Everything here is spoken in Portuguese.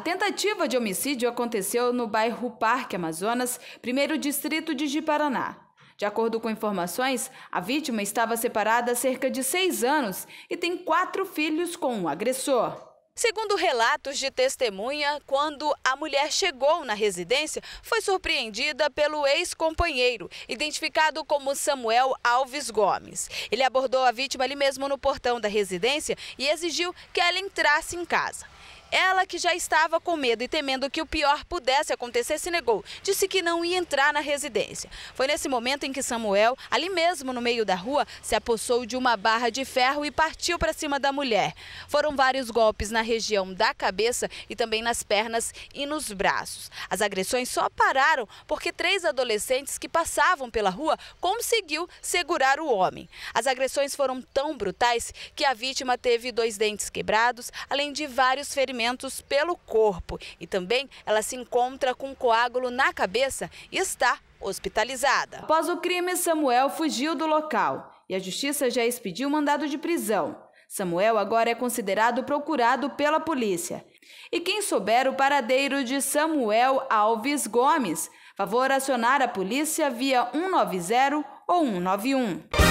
A tentativa de homicídio aconteceu no bairro Parque Amazonas, primeiro distrito de Jiparaná. De acordo com informações, a vítima estava separada há cerca de seis anos e tem quatro filhos com o um agressor. Segundo relatos de testemunha, quando a mulher chegou na residência, foi surpreendida pelo ex-companheiro, identificado como Samuel Alves Gomes. Ele abordou a vítima ali mesmo no portão da residência e exigiu que ela entrasse em casa. Ela, que já estava com medo e temendo que o pior pudesse acontecer, se negou. Disse que não ia entrar na residência. Foi nesse momento em que Samuel, ali mesmo no meio da rua, se apossou de uma barra de ferro e partiu para cima da mulher. Foram vários golpes na região da cabeça e também nas pernas e nos braços. As agressões só pararam porque três adolescentes que passavam pela rua conseguiu segurar o homem. As agressões foram tão brutais que a vítima teve dois dentes quebrados, além de vários ferimentos pelo corpo e também ela se encontra com coágulo na cabeça e está hospitalizada. Após o crime, Samuel fugiu do local e a justiça já expediu mandado de prisão. Samuel agora é considerado procurado pela polícia. E quem souber o paradeiro de Samuel Alves Gomes, favor acionar a polícia via 190 ou 191.